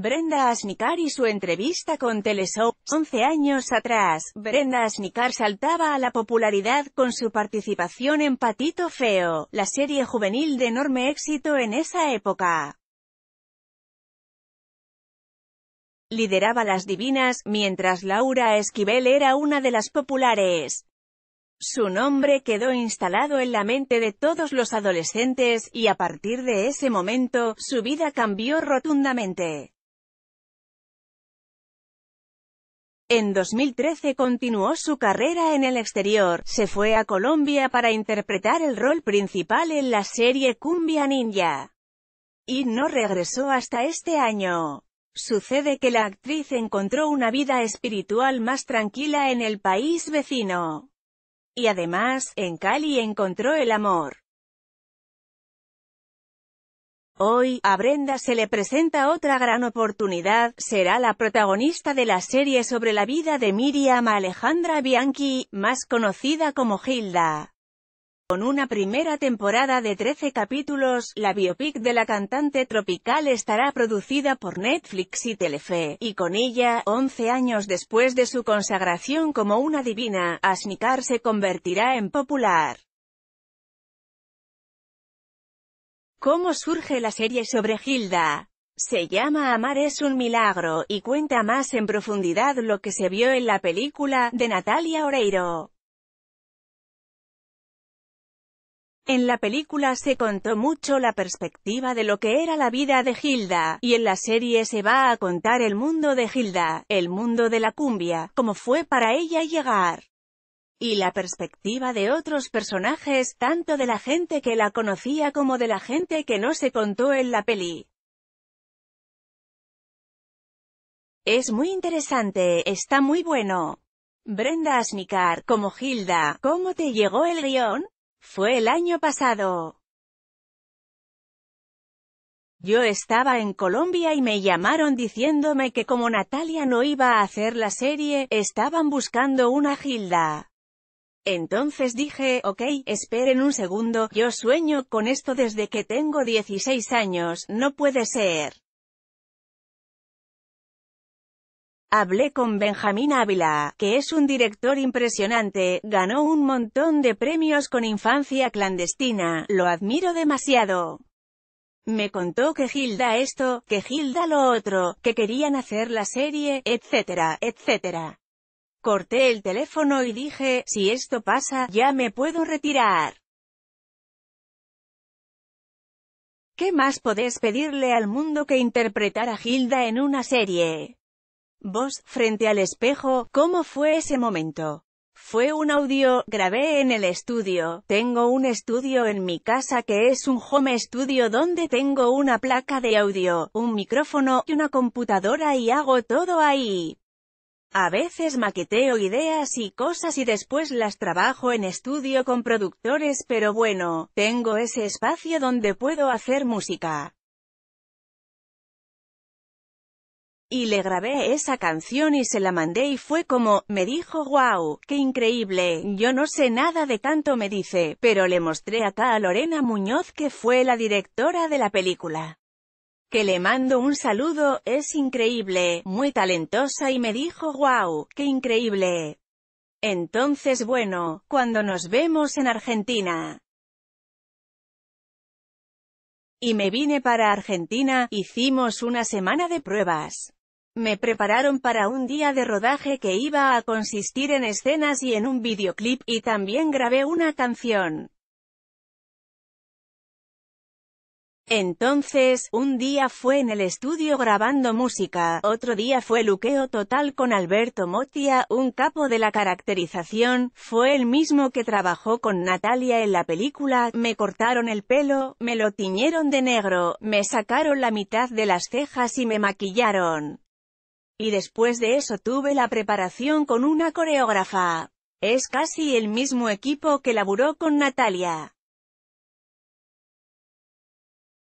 Brenda Asnicar y su entrevista con Teleshow. 11 años atrás, Brenda Asnicar saltaba a la popularidad con su participación en Patito Feo, la serie juvenil de enorme éxito en esa época. Lideraba las divinas, mientras Laura Esquivel era una de las populares. Su nombre quedó instalado en la mente de todos los adolescentes, y a partir de ese momento, su vida cambió rotundamente. En 2013 continuó su carrera en el exterior, se fue a Colombia para interpretar el rol principal en la serie Cumbia Ninja. Y no regresó hasta este año. Sucede que la actriz encontró una vida espiritual más tranquila en el país vecino. Y además, en Cali encontró el amor. Hoy, a Brenda se le presenta otra gran oportunidad, será la protagonista de la serie sobre la vida de Miriam Alejandra Bianchi, más conocida como Hilda. Con una primera temporada de 13 capítulos, la biopic de la cantante tropical estará producida por Netflix y Telefe, y con ella, 11 años después de su consagración como una divina, Asnicar se convertirá en popular. cómo surge la serie sobre Hilda. Se llama Amar es un milagro, y cuenta más en profundidad lo que se vio en la película, de Natalia Oreiro. En la película se contó mucho la perspectiva de lo que era la vida de Hilda, y en la serie se va a contar el mundo de Hilda, el mundo de la cumbia, cómo fue para ella llegar y la perspectiva de otros personajes tanto de la gente que la conocía como de la gente que no se contó en la peli. Es muy interesante, está muy bueno. Brenda Asnicar, como Hilda, ¿cómo te llegó el guión? Fue el año pasado. Yo estaba en Colombia y me llamaron diciéndome que como Natalia no iba a hacer la serie, estaban buscando una Gilda. Entonces dije, ok, esperen un segundo, yo sueño con esto desde que tengo 16 años, no puede ser. Hablé con Benjamín Ávila, que es un director impresionante, ganó un montón de premios con Infancia Clandestina, lo admiro demasiado. Me contó que Gilda esto, que Gilda lo otro, que querían hacer la serie, etcétera, etcétera. Corté el teléfono y dije, si esto pasa, ya me puedo retirar. ¿Qué más podés pedirle al mundo que interpretar a Hilda en una serie? Vos, frente al espejo, ¿cómo fue ese momento? Fue un audio, grabé en el estudio, tengo un estudio en mi casa que es un home studio donde tengo una placa de audio, un micrófono y una computadora y hago todo ahí. A veces maqueteo ideas y cosas y después las trabajo en estudio con productores pero bueno, tengo ese espacio donde puedo hacer música. Y le grabé esa canción y se la mandé y fue como, me dijo wow, qué increíble, yo no sé nada de tanto me dice, pero le mostré acá a Lorena Muñoz que fue la directora de la película que le mando un saludo, es increíble, muy talentosa y me dijo wow, qué increíble. Entonces bueno, cuando nos vemos en Argentina. Y me vine para Argentina, hicimos una semana de pruebas. Me prepararon para un día de rodaje que iba a consistir en escenas y en un videoclip, y también grabé una canción. Entonces, un día fue en el estudio grabando música, otro día fue luqueo total con Alberto Motia, un capo de la caracterización, fue el mismo que trabajó con Natalia en la película, me cortaron el pelo, me lo tiñeron de negro, me sacaron la mitad de las cejas y me maquillaron. Y después de eso tuve la preparación con una coreógrafa. Es casi el mismo equipo que laburó con Natalia.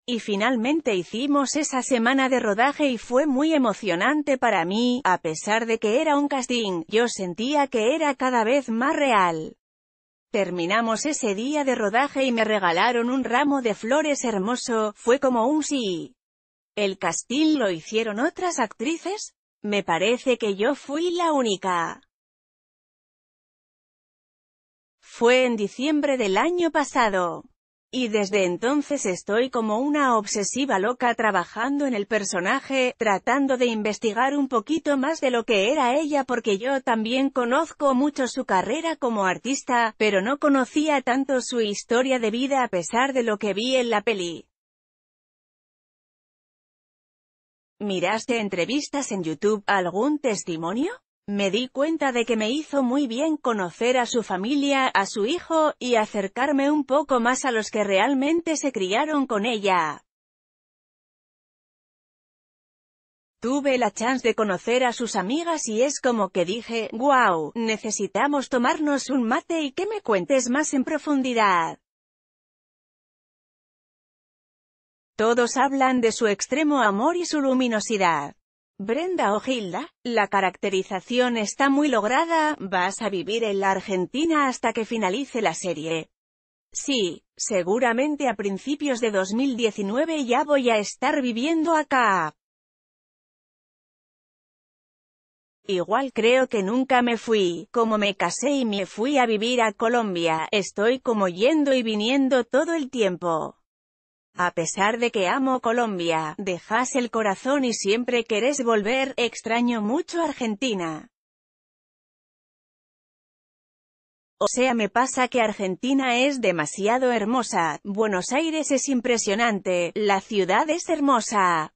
Y finalmente hicimos esa semana de rodaje y fue muy emocionante para mí, a pesar de que era un casting, yo sentía que era cada vez más real. Terminamos ese día de rodaje y me regalaron un ramo de flores hermoso, fue como un sí. ¿El casting lo hicieron otras actrices? Me parece que yo fui la única. Fue en diciembre del año pasado. Y desde entonces estoy como una obsesiva loca trabajando en el personaje, tratando de investigar un poquito más de lo que era ella porque yo también conozco mucho su carrera como artista, pero no conocía tanto su historia de vida a pesar de lo que vi en la peli. ¿Miraste entrevistas en YouTube? ¿Algún testimonio? Me di cuenta de que me hizo muy bien conocer a su familia, a su hijo, y acercarme un poco más a los que realmente se criaron con ella. Tuve la chance de conocer a sus amigas y es como que dije, wow, necesitamos tomarnos un mate y que me cuentes más en profundidad. Todos hablan de su extremo amor y su luminosidad. Brenda o Gilda, la caracterización está muy lograda, vas a vivir en la Argentina hasta que finalice la serie. Sí, seguramente a principios de 2019 ya voy a estar viviendo acá. Igual creo que nunca me fui, como me casé y me fui a vivir a Colombia, estoy como yendo y viniendo todo el tiempo. A pesar de que amo Colombia, dejas el corazón y siempre querés volver, extraño mucho Argentina. O sea me pasa que Argentina es demasiado hermosa, Buenos Aires es impresionante, la ciudad es hermosa.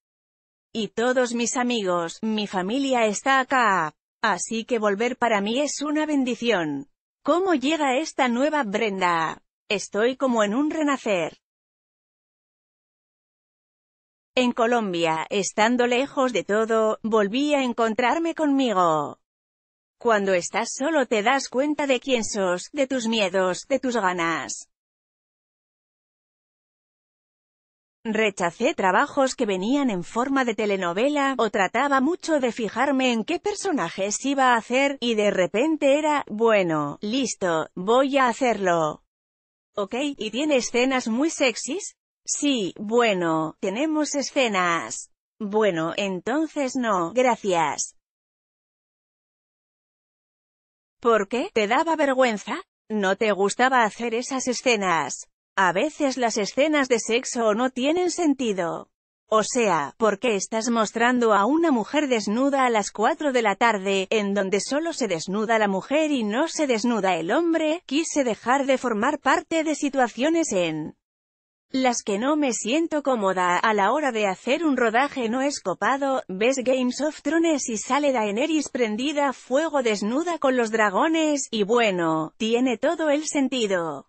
Y todos mis amigos, mi familia está acá. Así que volver para mí es una bendición. ¿Cómo llega esta nueva Brenda? Estoy como en un renacer. En Colombia, estando lejos de todo, volví a encontrarme conmigo. Cuando estás solo te das cuenta de quién sos, de tus miedos, de tus ganas. Rechacé trabajos que venían en forma de telenovela, o trataba mucho de fijarme en qué personajes iba a hacer, y de repente era, bueno, listo, voy a hacerlo. Ok, y tiene escenas muy sexys, Sí, bueno, tenemos escenas. Bueno, entonces no, gracias. ¿Por qué? ¿Te daba vergüenza? ¿No te gustaba hacer esas escenas? A veces las escenas de sexo no tienen sentido. O sea, ¿por qué estás mostrando a una mujer desnuda a las 4 de la tarde, en donde solo se desnuda la mujer y no se desnuda el hombre? Quise dejar de formar parte de situaciones en las que no me siento cómoda a la hora de hacer un rodaje no escopado, ves Games of Thrones y sale Daenerys prendida fuego desnuda con los dragones, y bueno, tiene todo el sentido.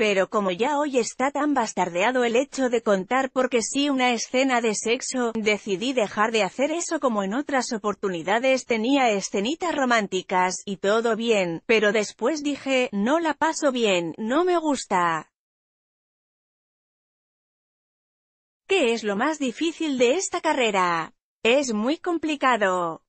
Pero como ya hoy está tan bastardeado el hecho de contar porque sí una escena de sexo, decidí dejar de hacer eso como en otras oportunidades tenía escenitas románticas, y todo bien, pero después dije, no la paso bien, no me gusta. ¿Qué es lo más difícil de esta carrera? Es muy complicado.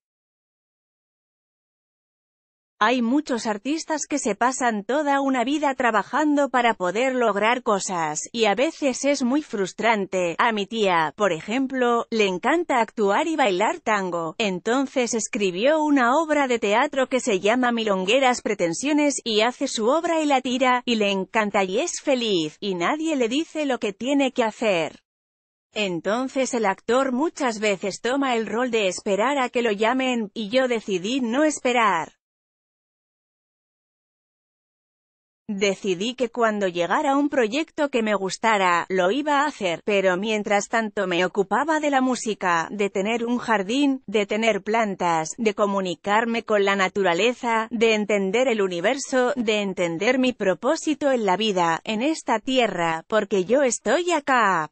Hay muchos artistas que se pasan toda una vida trabajando para poder lograr cosas, y a veces es muy frustrante. A mi tía, por ejemplo, le encanta actuar y bailar tango. Entonces escribió una obra de teatro que se llama Milongueras Pretensiones, y hace su obra y la tira, y le encanta y es feliz, y nadie le dice lo que tiene que hacer. Entonces el actor muchas veces toma el rol de esperar a que lo llamen, y yo decidí no esperar. Decidí que cuando llegara un proyecto que me gustara, lo iba a hacer, pero mientras tanto me ocupaba de la música, de tener un jardín, de tener plantas, de comunicarme con la naturaleza, de entender el universo, de entender mi propósito en la vida, en esta tierra, porque yo estoy acá.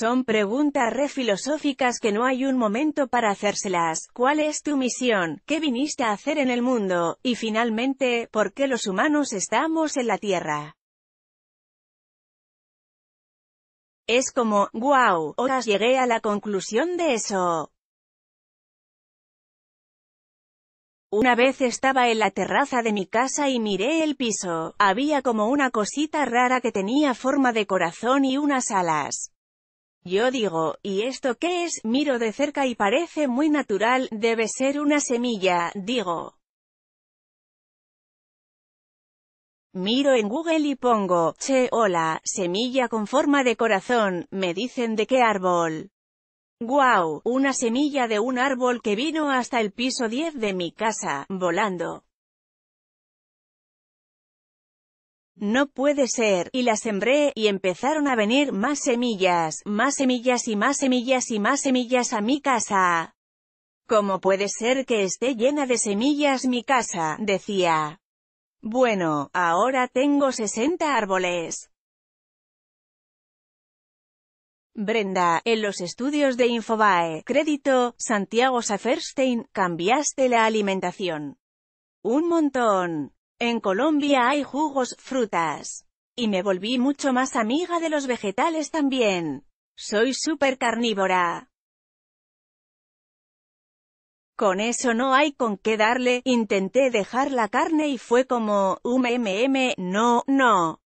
Son preguntas re filosóficas que no hay un momento para hacérselas. ¿Cuál es tu misión? ¿Qué viniste a hacer en el mundo? Y finalmente, ¿por qué los humanos estamos en la Tierra? Es como, guau, horas llegué a la conclusión de eso. Una vez estaba en la terraza de mi casa y miré el piso. Había como una cosita rara que tenía forma de corazón y unas alas. Yo digo, ¿y esto qué es? Miro de cerca y parece muy natural, debe ser una semilla, digo. Miro en Google y pongo, che, hola, semilla con forma de corazón, me dicen de qué árbol. Guau, una semilla de un árbol que vino hasta el piso 10 de mi casa, volando. No puede ser, y la sembré, y empezaron a venir más semillas, más semillas y más semillas y más semillas a mi casa. ¿Cómo puede ser que esté llena de semillas mi casa? decía. Bueno, ahora tengo 60 árboles. Brenda, en los estudios de Infobae, crédito, Santiago Saferstein, cambiaste la alimentación. Un montón. En Colombia hay jugos, frutas. Y me volví mucho más amiga de los vegetales también. Soy súper carnívora. Con eso no hay con qué darle, intenté dejar la carne y fue como, um, no, no.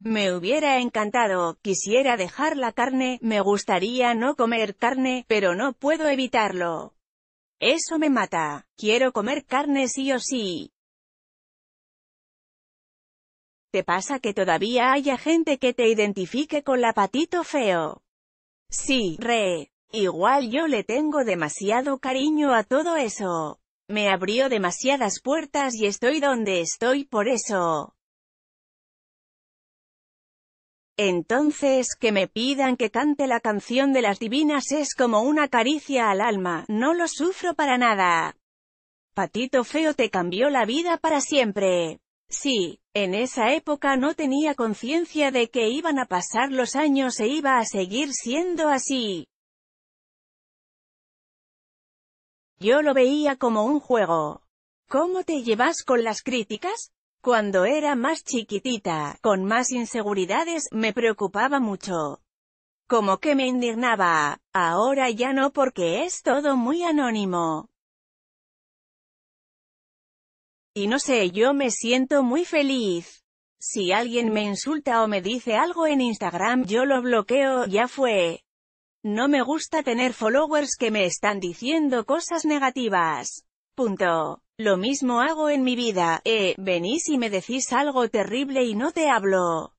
Me hubiera encantado, quisiera dejar la carne, me gustaría no comer carne, pero no puedo evitarlo. Eso me mata. Quiero comer carne sí o sí. ¿Te pasa que todavía haya gente que te identifique con la patito feo? Sí, re. Igual yo le tengo demasiado cariño a todo eso. Me abrió demasiadas puertas y estoy donde estoy por eso. Entonces, que me pidan que cante la canción de las divinas es como una caricia al alma, no lo sufro para nada. Patito Feo te cambió la vida para siempre. Sí, en esa época no tenía conciencia de que iban a pasar los años e iba a seguir siendo así. Yo lo veía como un juego. ¿Cómo te llevas con las críticas? Cuando era más chiquitita, con más inseguridades, me preocupaba mucho. Como que me indignaba. Ahora ya no porque es todo muy anónimo. Y no sé, yo me siento muy feliz. Si alguien me insulta o me dice algo en Instagram, yo lo bloqueo, ya fue. No me gusta tener followers que me están diciendo cosas negativas. Punto. Lo mismo hago en mi vida, eh, venís y me decís algo terrible y no te hablo.